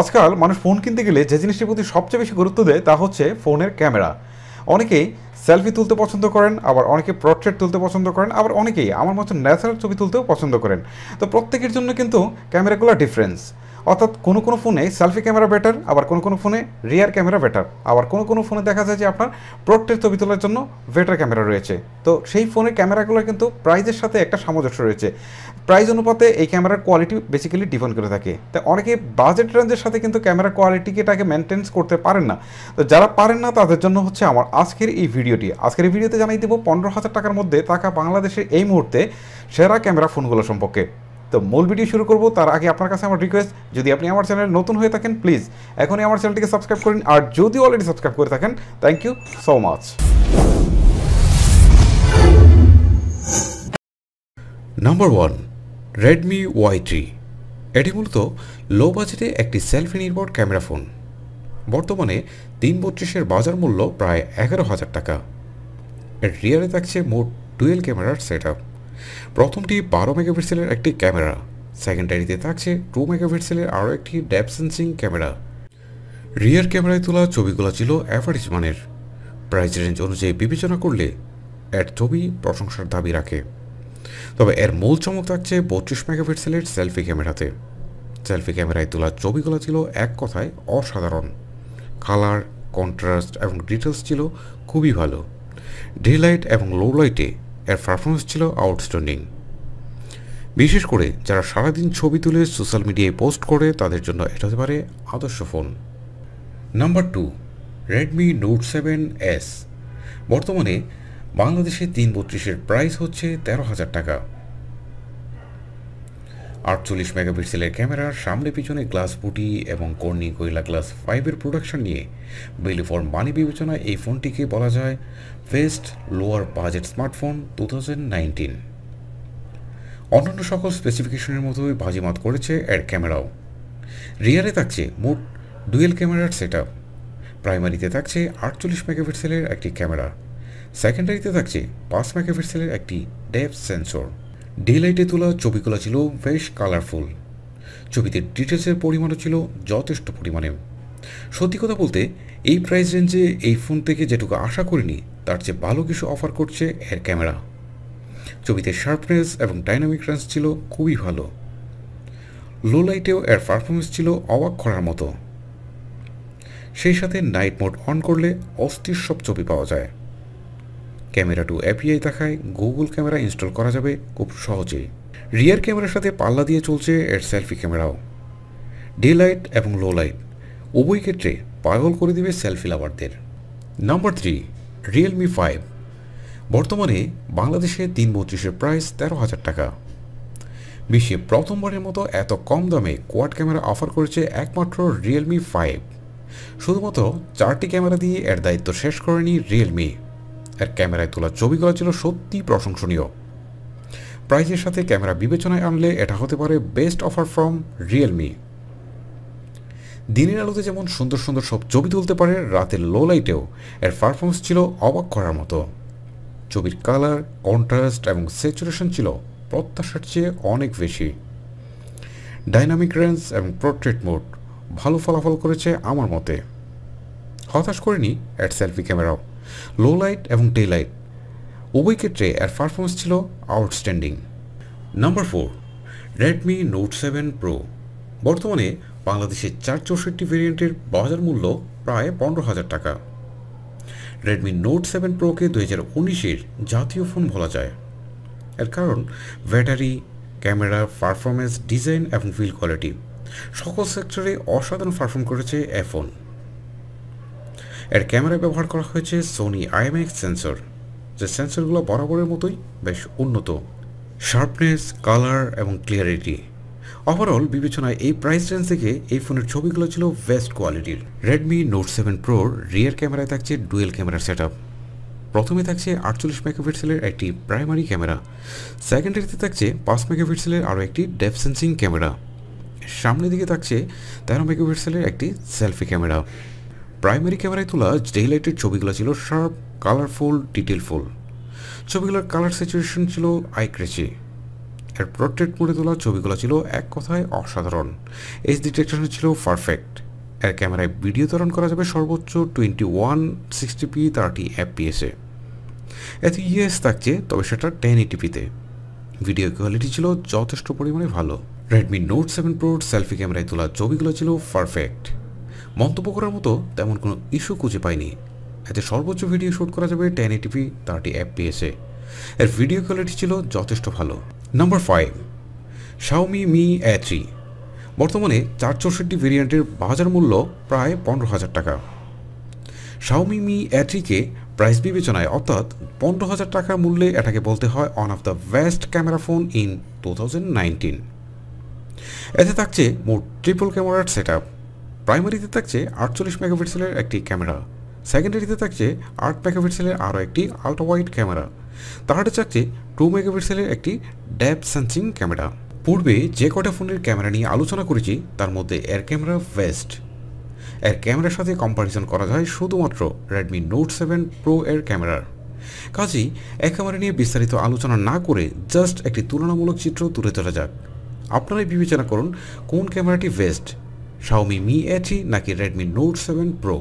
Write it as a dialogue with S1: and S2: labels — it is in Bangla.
S1: আজকাল মানুষ ফোন কিনতে গেলে যে জিনিসটির প্রতি সবচেয়ে বেশি গুরুত্ব দেয় তা হচ্ছে ফোনের ক্যামেরা অনেকেই সেলফি তুলতে পছন্দ করেন আবার অনেকে পোর্ট্রেট তুলতে পছন্দ করেন আবার অনেকেই আমার মতো ন্যাচারাল ছবি তুলতেও পছন্দ করেন তো প্রত্যেকের জন্য কিন্তু ক্যামেরাগুলো ডিফারেন্স অর্থাৎ কোনো কোনো ফোনে সেলফি ক্যামেরা বেটার আবার কোনো কোনো ফোনে রিয়ার ক্যামেরা বেটার আবার কোনো কোনো ফোনে দেখা যায় যে আপনার প্রোট্রের ছবি তোলার জন্য বেটার ক্যামেরা রয়েছে তো সেই ফোনের ক্যামেরাগুলো কিন্তু প্রাইজের সাথে একটা সামঞ্জস্য রয়েছে প্রাইজ অনুপাতে এই ক্যামেরার কোয়ালিটি বেসিক্যালি ডিপেন্ড করে থাকে তো অনেকে বাজেট রেঞ্জের সাথে কিন্তু ক্যামেরা কোয়ালিটিকে এটাকে মেনটেন্স করতে পারেন না তো যারা পারেন না তাদের জন্য হচ্ছে আমার আজকের এই ভিডিওটি আজকের এই ভিডিওতে জানাই দেবো পনেরো হাজার টাকার মধ্যে থাকা বাংলাদেশের এই মুহূর্তে সেরা ক্যামেরা ফোনগুলো সম্পর্কে তো মূল ভিডিও শুরু করবো তার আগে আপনার কাছে আমার রিকোয়েস্ট যদি আপনি আমার চ্যানেল নতুন হয়ে থাকেন প্লিজ এখনই আমার চ্যানেলটিকে সাবস্ক্রাইব করুন আর যদি অলরেডি সাবস্ক্রাইব করে থাকেন thank you so much number one Redmi Y three এটি মূলত লো বাজেটে একটি সেলফি নির্ভর ক্যামেরা ফোন বর্তমানে তিন বত্রিশের বাজার মূল্য প্রায় এগারো হাজার টাকা এর রিয়ারে থাকছে মোট টুয়েলভ ক্যামেরার সেট আপ প্রথমটি বারো মেগাপিক্সেলের একটি ক্যামেরা সেকেন্ডারিতে থাকছে টু মেগাপিক্সেলের আরও একটি ড্যাপ সেন্সিং ক্যামেরা রিয়ার ক্যামেরায় তোলা ছবিগুলো ছিল অ্যাভারেজ মানের প্রাইস রেঞ্জ অনুযায়ী বিবেচনা করলে এর ছবি প্রশংসার দাবি রাখে তবে এর মূল চমক থাকছে বত্রিশ মেগাপিক্সেলের সেলফি ক্যামেরাতে সেলফি ক্যামেরায় তোলা ছবিগুলো ছিল এক কথায় অসাধারণ কালার কন্ট্রাস্ট এবং ডিটেলস ছিল খুবই ভালো ডে লাইট এবং লো লাইটে এর পারফরমেন্স ছিল আউটস্ট্যান্ডিং বিশেষ করে যারা সারাদিন ছবি তুলে সোশ্যাল মিডিয়ায় পোস্ট করে তাদের জন্য এটা হতে পারে আদর্শ phone number two Redmi Note seven S বর্তমানে বাংলাদেশে তিন বত্রিশের প্রাইস হচ্ছে তেরো হাজার টাকা আটচল্লিশ মেগাপিক্সেলের ক্যামেরা সামনে পিছনে গ্লাস বুটি এবং কর্নি কয়লা গ্লাস ফাইভের প্রোডাকশন নিয়ে বেলিফর্ম মানি বিবেচনায় এই ফোনটিকে বলা যায় best lower budget smartphone two thousand অন্যান্য সকল স্পেসিফিকেশনের মতোই ভাজিমাত করেছে এর ক্যামেরাও রিয়ারে থাকছে মোট ডুয়েল ক্যামেরার সেট প্রাইমারিতে থাকছে আটচল্লিশ মেগাপিক্সেলের একটি ক্যামেরা সেকেন্ডারিতে থাকছে পাঁচ মেগাপিক্সেলের একটি ডেপ সেন্সর ডেলাইটে তোলা ছবিগুলো ছিল বেশ কালারফুল ছবিতে ডিটেলসের পরিমাণও ছিল যথেষ্ট পরিমাণে সত্যি কথা বলতে এই প্রাইস রেঞ্জে এই ফোন থেকে যেটুকু আশা করিনি তার চেয়ে ভালো কিছু অফার করছে এর ক্যামেরা ছবিতে শার্পনেস এবং ডাইনামিক রেঞ্জ ছিল খুবই ভালো লো লাইটেও এর পারফরমেন্স ছিল অবাক করার মতো সেই সাথে নাইট মোড অন করলে অস্থির সব ছবি পাওয়া যায় ক্যামেরা টু অ্যাপিআই দেখায় গুগল ক্যামেরা ইনস্টল করা যাবে খুব সহজেই রিয়ার ক্যামেরার সাথে পাল্লা দিয়ে চলছে এর সেলফি ক্যামেরাও ডে লাইট এবং লো লাইট উভয় ক্ষেত্রে পাগল করে দিবে সেলফি লাভারদের নাম্বার থ্রি রিয়েলমি ফাইভ বর্তমানে বাংলাদেশে তিন বত্রিশের প্রাইস তেরো হাজার টাকা বিশ্বে প্রথমবারের মতো এত কম দামে কোয়াড ক্যামেরা অফার করেছে একমাত্র রিয়েলমি ফাইভ শুধুমাত্র চারটি ক্যামেরা দিয়ে এর দায়িত্ব শেষ করেনি রিয়েলমি এর ক্যামেরায় তোলা ছবিগুলো ছিল সত্যি প্রশংসনীয় প্রাইজের সাথে ক্যামেরা বিবেচনায় আনলে এটা হতে পারে বেস্ট অফার ফ্রম রিয়েলমি দিনের আলোতে যেমন সুন্দর সুন্দর সব ছবি তুলতে পারে রাতের লো লাইটেও এর পারফরমেন্স ছিল অবাক করার মতো ছবির কালার কন্ট্রাস্ট এবং স্যাচুরেশন ছিল প্রত্যাশার চেয়ে অনেক বেশি ডাইনামিক রেঞ্জ এবং পোর্ট্রেট মোড ভালো ফলাফল করেছে আমার মতে হতাশ করেনি এট সেলফি ক্যামেরাও লো লাইট এবং ডে লাইট উভয় ক্ষেত্রে এর পারফরমেন্স ছিল outstanding number four Redmi Note seven Pro বর্তমানে বাংলাদেশে চার চৌষট্টি ভেরিয়েন্টের বাজার মূল্য প্রায় পনেরো হাজার টাকা রেডমি নোট সেভেন প্রোকে দু হাজার উনিশের জাতীয় ফোন বলা যায় এর কারণ ব্যাটারি ক্যামেরা পারফরমেন্স ডিজাইন এবং ফিল কোয়ালিটি সকল সেক্টরে অসাধারণ পারফর্ম করেছে এ ফোন এর ক্যামেরা ব্যবহার করা হয়েছে সোনি আইএমএক্স সেন্সর যে সেন্সরগুলো বরাবরের মতোই বেশ উন্নত শার্পনেস কালার এবং ক্লিয়ারিটি ওভারঅল বিবেচনায় এই প্রাইস রেঞ্জ থেকে এই ফোনের ছবিগুলো ছিল বেস্ট কোয়ালিটির রেডমি নোট সেভেন প্রোর রিয়ার ক্যামেরায় থাকছে ডুয়েল ক্যামেরার সেট প্রথমে থাকছে আটচল্লিশ মেগাপিক্সেলের একটি প্রাইমারি ক্যামেরা সেকেন্ডারিতে থাকছে পাঁচ মেগাপিক্সেলের আরও একটি ডেপ সেন্সিং ক্যামেরা সামনের দিকে থাকছে তেরো মেগাপিক্সেলের একটি সেলফি ক্যামেরা প্রাইমারি ক্যামেরায় তোলা ডেইলাইটের ছবিগুলো ছিল শার্প কালারফুল ডিটেলফুল ছবিগুলোর কালার সিচুয়েশন ছিল আই ক্রেচি এর প্রোট্রেট মোডে তোলা ছবিগুলো ছিল এক কথায় অসাধারণ এইচ ডিটেকশন ছিল পারফেক্ট এর ক্যামেরায় ভিডিও ধারণ করা যাবে সর্বোচ্চ twenty one sixty P thirty এফপিএসে এতে ইয়েস থাকছে তবে সেটা টেন এটিপিতে ভিডিও কোয়ালিটি ছিল যথেষ্ট পরিমাণে ভালো রেডমি নোট সেভেন প্রোর সেলফি ক্যামেরায় তোলা ছবিগুলো ছিল পারফেক্ট মন্তব্য করার মতো তেমন কোনো ইস্যু খুঁজে পায়নি এতে সর্বোচ্চ ভিডিও শ্যুট করা যাবে টেন এটিপি তারটি অ্যাপ পেয়েছে এর ভিডিও কোয়ালিটি ছিল যথেষ্ট ভালো number five Xiaomi Mi A three বর্তমানে চার চৌষট্টি ভেরিয়েন্টের বাজার মূল্য প্রায় পনেরো হাজার টাকা শাওমি মি এ থ্রিকে প্রাইস বিবেচনায় অর্থাৎ পনেরো হাজার টাকা মূল্যে এটাকে বলতে হয় one of the best camera phone in two thousand nineteen এতে থাকছে মোট ট্রিপল ক্যামেরার সেট আপ প্রাইমারিতে থাকছে আটচল্লিশ মেগাপিক্সেলের একটি ক্যামেরা সেকেন্ডারিতে থাকছে আট মেগাপিক্সেলের আরও একটি আলট্রা ওয়াইড ক্যামেরা তাহাতে থাকছে টু মেগাপিক্সেলের একটি ড্যাপ সেন্সিং ক্যামেরা পূর্বে যে কটা ফোনের ক্যামেরা নিয়ে আলোচনা করেছি তার মধ্যে এর ক্যামেরা বেস্ট এর ক্যামেরার সাথে কম্পারিজন করা যায় শুধুমাত্র রেডমি নোট সেভেন প্রো এর ক্যামেরার কাজেই এক ক্যামেরা নিয়ে বিস্তারিত আলোচনা না করে জাস্ট একটি তুলনামূলক চিত্র তুলে ধরা যাক আপনারাই বিবেচনা করুন কোন ক্যামেরাটি বেস্ট Xiaomi Mi 80 নাকি Redmi Note 7 Pro